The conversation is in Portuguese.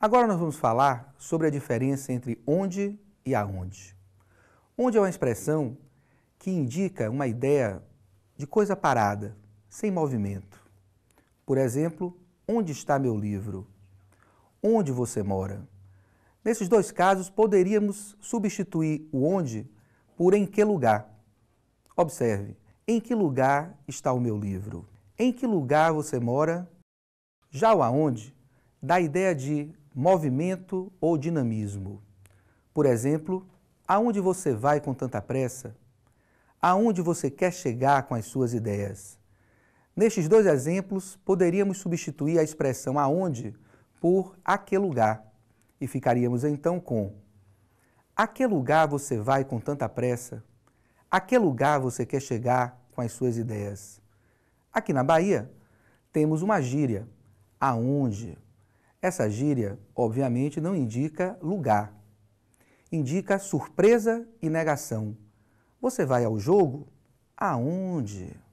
Agora nós vamos falar sobre a diferença entre onde e aonde. Onde é uma expressão que indica uma ideia de coisa parada, sem movimento. Por exemplo, onde está meu livro? Onde você mora? Nesses dois casos, poderíamos substituir o onde por em que lugar. Observe, em que lugar está o meu livro? Em que lugar você mora? Já o aonde dá a ideia de movimento ou dinamismo. Por exemplo, aonde você vai com tanta pressa? Aonde você quer chegar com as suas ideias? Nestes dois exemplos, poderíamos substituir a expressão aonde por aquele lugar e ficaríamos então com aquele lugar você vai com tanta pressa? Aquele lugar você quer chegar com as suas ideias? Aqui na Bahia, temos uma gíria, aonde? Essa gíria, obviamente, não indica lugar. Indica surpresa e negação. Você vai ao jogo? Aonde?